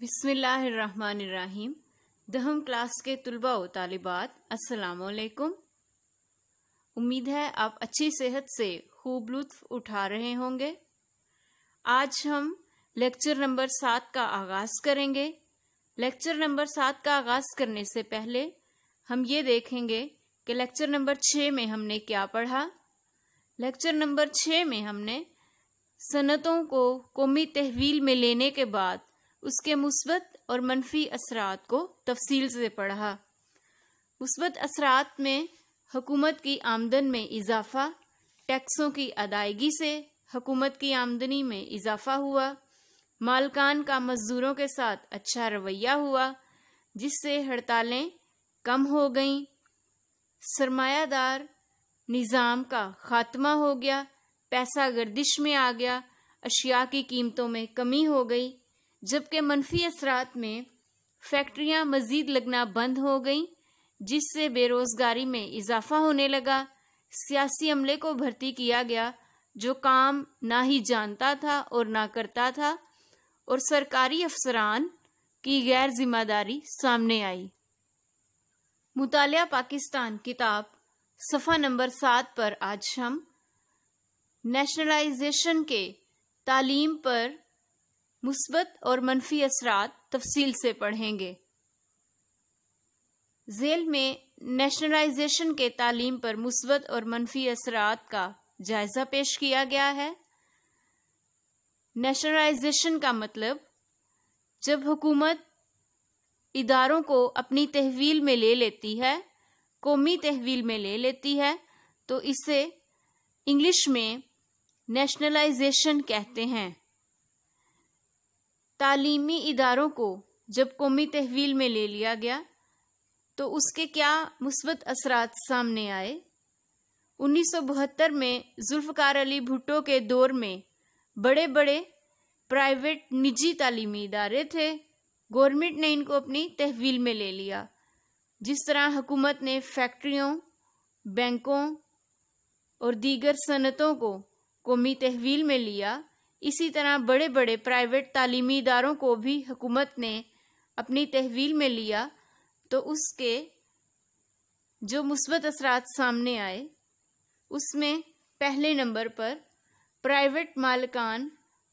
बिस्मिल्लाहिर्रहमानिर्रहीम दहम क्लास के तलबा व तालिबात असलकुम उम्मीद है आप अच्छी सेहत से खूब लुत्फ़ उठा रहे होंगे आज हम लेक्चर नंबर सात का आगाज़ करेंगे लेक्चर नंबर सात का आगाज़ करने से पहले हम ये देखेंगे कि लेक्चर नंबर छः में हमने क्या पढ़ा लेक्चर नंबर छः में हमने सनतों को कौमी तहवील में लेने के बाद उसके मुस्बत और मनफी असरात को तफसील से पढ़ा मुस्बत असरात में हुकूमत की आमदन में इजाफा टैक्सों की अदायगी से हुकूमत की आमदनी में इजाफा हुआ मालकान का मजदूरों के साथ अच्छा रवैया हुआ जिससे हड़तालें कम हो गईं सरमायादार निज़ाम का खात्मा हो गया पैसा गर्दिश में आ गया अशिया की कीमतों में कमी हो गई जबकि मनफी असरात में फैक्ट्रियां मज़ीद लगना बंद हो गईं जिससे बेरोज़गारी में इजाफा होने लगा सियासी अमले को भर्ती किया गया जो काम ना ही जानता था और ना करता था और सरकारी अफसरान की गैर जिम्मेदारी सामने आई मुतालिया पाकिस्तान किताब सफ़ा नंबर सात पर आज हम नेशनलाइजेशन के तालीम पर मुस्बत और मनफी असरात तफसील से पढ़ेंगे जेल में नेशनलाइजेशन के तालीम पर मुस्बत और मनफी असरात का जायजा पेश किया गया है नेशनलाइजेशन का मतलब जब हुकूमत इदारों को अपनी तहवील में ले लेती है कौमी तहवील में ले लेती है तो इसे इंग्लिश में नेशनलाइजेशन कहते हैं तालीमी इदारों को जब कौमी तहवील में ले लिया गया तो उसके क्या मुस्बत असरात सामने आए 1972 में जुल्फकार अली भुट्टो के दौर में बड़े बड़े प्राइवेट निजी तालीमी इदारे थे गवर्नमेंट ने इनको अपनी तहवील में ले लिया जिस तरह हुकूमत ने फैक्ट्रियों बैंकों और दीगर सनतों को कौमी तहवील में लिया इसी तरह बड़े बड़े प्राइवेट तालीमी इदारों को भी हुकूमत ने अपनी तहवील में लिया तो उसके जो मुस्बत असरात सामने आए उसमें पहले नंबर पर प्राइवेट मालकान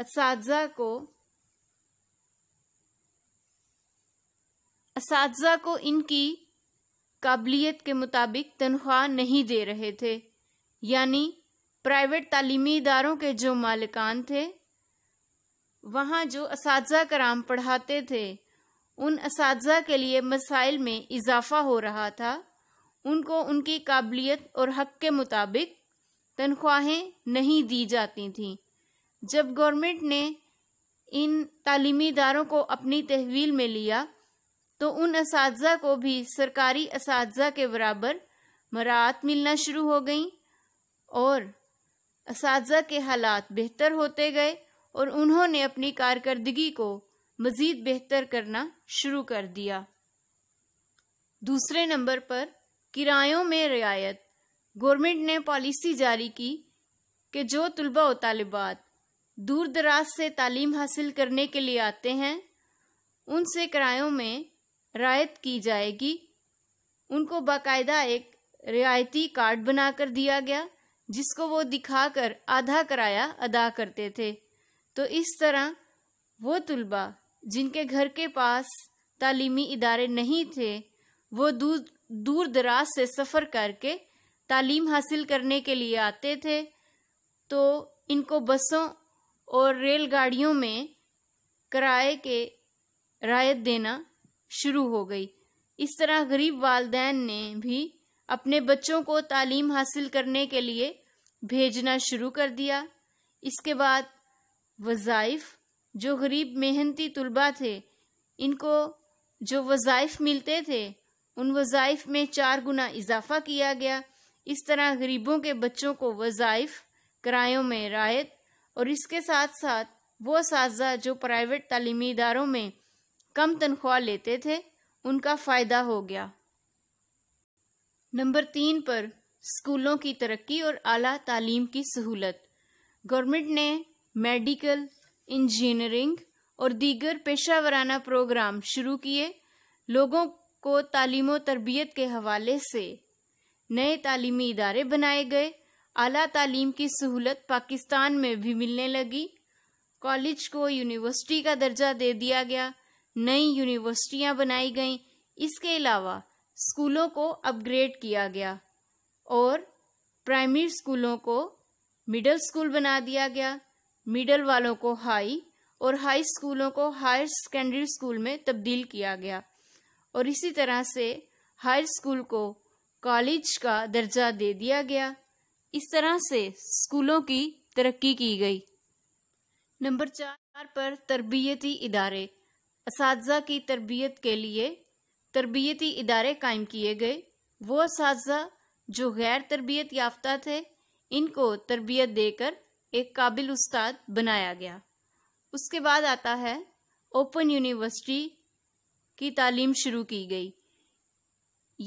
इस को इस को इनकी काबिलियत के मुताबिक तनख्वाह नहीं दे रहे थे यानी प्राइवेट तालीमी इदारों के जो मालिकान थे वहाँ जो इस कराम पढ़ाते थे उन इस के लिए मसाइल में इजाफा हो रहा था उनको उनकी काबिलियत और हक के मुताबिक तनख्वाहें नहीं दी जाती थीं जब गवर्नमेंट ने इन तालीमी इदारों को अपनी तहवील में लिया तो उन इस को भी सरकारी इस के बराबर मरात मिलना शुरू हो गई और इस के हालात बेहतर होते गए और उन्होंने अपनी कारकर्दगी को मज़ीद बेहतर करना शुरू कर दिया दूसरे नंबर पर किरायों में रियायत गवर्नमेंट ने पॉलिसी जारी की कि जो तलबा व दूर दराज से तालीम हासिल करने के लिए आते हैं उनसे किरायों में रायत की जाएगी उनको बाकायदा एक रियायती कार्ड बनाकर दिया गया जिसको वो दिखाकर आधा कराया अदा करते थे तो इस तरह वो तुलबा जिनके घर के पास तालीमी इदारे नहीं थे वो दूर दूर दराज से सफ़र करके तालीम हासिल करने के लिए आते थे तो इनको बसों और रेलगाड़ियों में किराए के रायत देना शुरू हो गई इस तरह गरीब वालदेन ने भी अपने बच्चों को तालीम हासिल करने के लिए भेजना शुरू कर दिया इसके बाद वज़ाइफ जो गरीब मेहनती तलबा थे इनको जो वज़ाइफ मिलते थे उन वज़ाइफ में चार गुना इजाफा किया गया इस तरह गरीबों के बच्चों को वज़ाइफ किरायों में रायत और इसके साथ साथ वो साजा जो प्राइवेट तलीमी इदारों में कम तनख्वाह लेते थे उनका फ़ायदा हो गया नंबर तीन पर स्कूलों की तरक्की और आला तालीम की सहूलत गवर्नमेंट ने मेडिकल इंजीनियरिंग और दीगर पेशा वराना प्रोग्राम शुरू किए लोगों को तालीम तरबियत के हवाले से नए तालीमी इदारे बनाए गए आला तालीम की सहूलत पाकिस्तान में भी मिलने लगी कॉलेज को यूनिवर्सिटी का दर्जा दे दिया गया नई यूनिवर्सिटियां बनाई गईं इसके अलावा स्कूलों को अपग्रेड किया गया और प्राइमरी स्कूलों को मिडिल स्कूल बना दिया गया मिडल वालों को हाई और हाई स्कूलों को हायर सेकेंडरी स्कूल में तब्दील किया गया और इसी तरह से हायर स्कूल को कॉलेज का दर्जा दे दिया गया इस तरह से स्कूलों की तरक्की की गई नंबर चार पर तरबियती इदारे इस की तरबियत के लिए तरबियती इदारे कायम किए गए वो इस जो गैर तरबियत याफ्ता थे इनको तरबियत देकर एक काबिल उस्ताद बनाया गया उसके बाद आता है ओपन यूनिवर्सिटी की तालीम शुरू की गई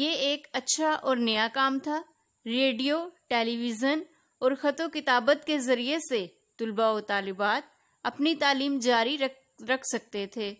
ये एक अच्छा और नया काम था रेडियो टेलीविज़न और ख़त किताबत के ज़रिए से तलबा व तालबात अपनी तालीम जारी रख रख सकते थे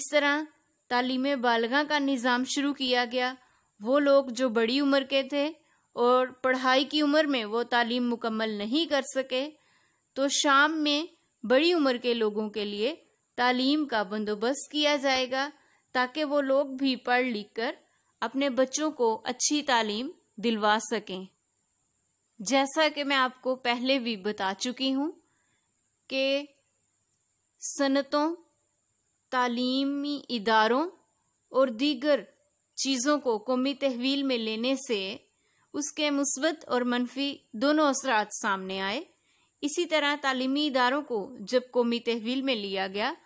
इस तरह तालीम बालगा का निज़ाम शुरू किया गया वो लोग जो बड़ी उम्र के थे और पढ़ाई की उम्र में वो तालीम मुकम्मल नहीं कर सके तो शाम में बड़ी उम्र के लोगों के लिए तालीम का बंदोबस्त किया जाएगा ताकि वो लोग भी पढ़ लिख कर अपने बच्चों को अच्छी तालीम दिलवा सकें जैसा कि मैं आपको पहले भी बता चुकी हूँ कि सनतों तालीमी इदारों और दीगर चीज़ों को कौमी तहवील में लेने से उसके मुस्बत और मनफी दोनों असरात सामने आए इसी तरह तालीमी इदारों को जब कौमी तहवील में लिया गया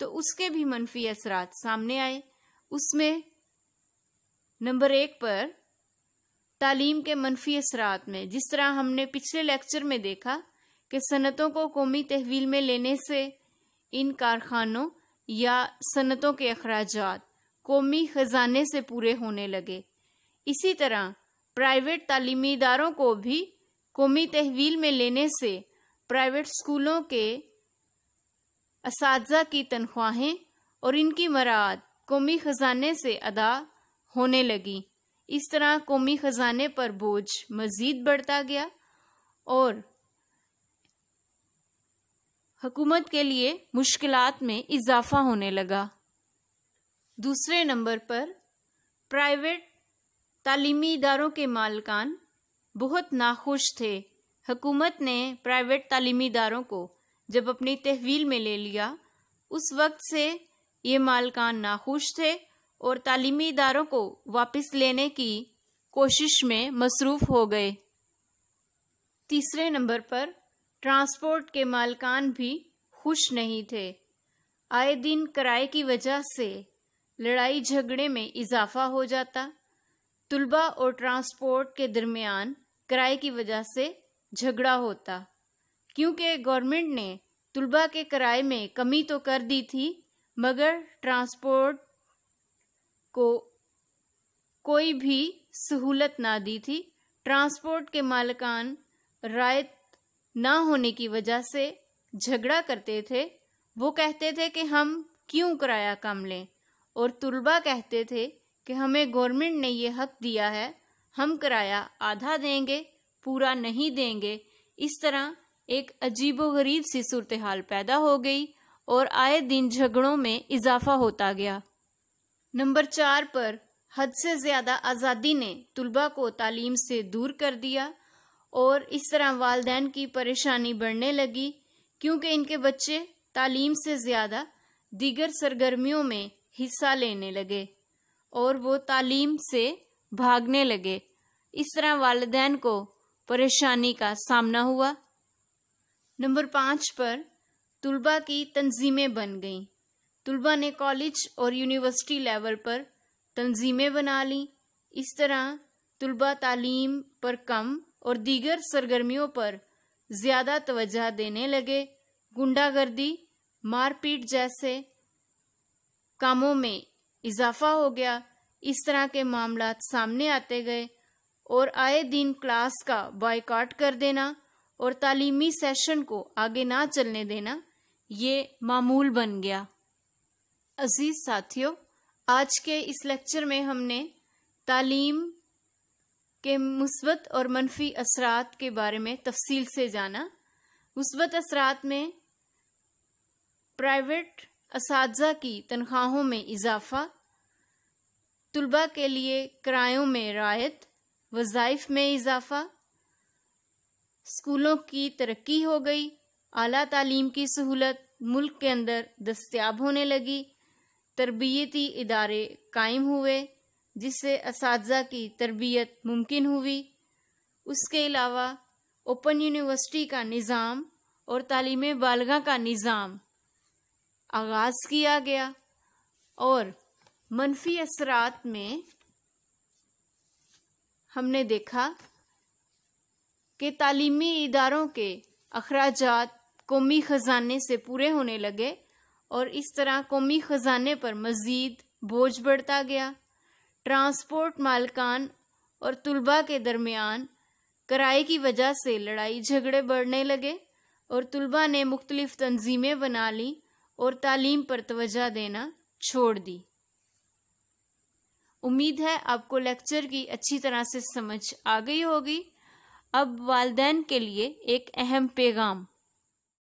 तो उसके भी मनफी असरात सामने आए उसमें नंबर एक पर तालीम के मनफी असरात में जिस तरह हमने पिछले लेक्चर में देखा कि सनतों को कौमी तहवील में लेने से इन कारखानों या सनतों के अखराज कौमी ख़जाने से पूरे होने लगे इसी तरह प्राइवेट तालीमी इदारों को भी कौमी तहवील में लेने से प्राइवेट स्कूलों के इस की तनख्वाहें और इनकी मराद कौमी ख़जाने से अदा होने लगी इस तरह कौमी ख़जाने पर बोझ मज़ीद बढ़ता गया और हुकूमत के लिए मुश्किल में इजाफा होने लगा दूसरे नंबर पर प्राइवेट तालीमी इदारों के मालकान बहुत नाखुश थे हकूमत ने प्राइवेट तालीमी इदारों को जब अपनी तहवील में ले लिया उस वक्त से ये मालकान नाखुश थे और तालीमी इदारों को वापस लेने की कोशिश में मसरूफ़ हो गए तीसरे नंबर पर ट्रांसपोर्ट के मालकान भी खुश नहीं थे आए दिन किराए की वजह से लड़ाई झगड़े में इजाफा हो जाता तुलबा और ट्रांसपोर्ट के दरमियान किराए की वजह से झगड़ा होता क्योंकि गवर्नमेंट ने तुलबा के किराए में कमी तो कर दी थी मगर ट्रांसपोर्ट को कोई भी सहूलत ना दी थी ट्रांसपोर्ट के मालकान रायत ना होने की वजह से झगड़ा करते थे वो कहते थे कि हम क्यों किराया कम लें और तुलबा कहते थे कि हमें गवर्नमेंट ने ये हक दिया है हम किराया आधा देंगे पूरा नहीं देंगे इस तरह एक अजीबोगरीब सी सूरत हाल पैदा हो गई और आए दिन झगड़ों में इजाफा होता गया नंबर चार पर हद से ज़्यादा आज़ादी ने तुलबा को तालीम से दूर कर दिया और इस तरह वालदेन की परेशानी बढ़ने लगी क्योंकि इनके बच्चे तालीम से ज़्यादा दीगर सरगर्मियों में हिस्सा लेने लगे और वो तालीम से भागने लगे इस तरह वालदेन को परेशानी का सामना हुआ नंबर पाँच पर तुलबा की तंजीमें बन गईं तुलबा ने कॉलेज और यूनिवर्सिटी लेवल पर तंजीमें बना ली इस तरह तुलबा तालीम पर कम और दीगर सरगर्मियों पर ज्यादा तवज्जा देने लगे गुंडागर्दी मारपीट जैसे कामों में इजाफा हो गया इस तरह के मामला सामने आते गए और आए दिन क्लास का बॉयकाट कर देना और तालीमी सेशन को आगे ना चलने देना ये मामूल बन गया अजीज साथियों आज के इस लेक्चर में हमने तालीम के मुस्बत और मनफी असरात के बारे में तफसील से जाना मुस्बत असरात में प्राइवेट इस की तनख्वाहों में इजाफा तलबा के लिए किरायों में रायत वज़ाइफ में इजाफा स्कूलों की तरक्की हो गई अला तालीम की सहूलत मुल्क के अंदर दस्तियाब होने लगी तरबियती इदारे कायम हुए जिससे इस की तरबियत मुमकिन हुई उसके अलावा ओपन यूनिवर्सिटी का निज़ाम और तालीम बालगा का निज़ाम आगाज़ किया गया और मनफी असरात में हमने देखा कि तालीमी इदारों के अखराज कौमी ख़जाने से पूरे होने लगे और इस तरह कौमी ख़जाने पर मज़ीद बोझ बढ़ता गया ट्रांसपोर्ट मालकान और तुलबा के दरमियान कराई की वजह से लड़ाई झगड़े बढ़ने लगे और तुलबा ने मुख्तलिफ तंजीमें बना ली और तालीम पर तवज्जा देना छोड़ दी उम्मीद है आपको लेक्चर की अच्छी तरह से समझ आ गई होगी अब वालदेन के लिए एक अहम पैगाम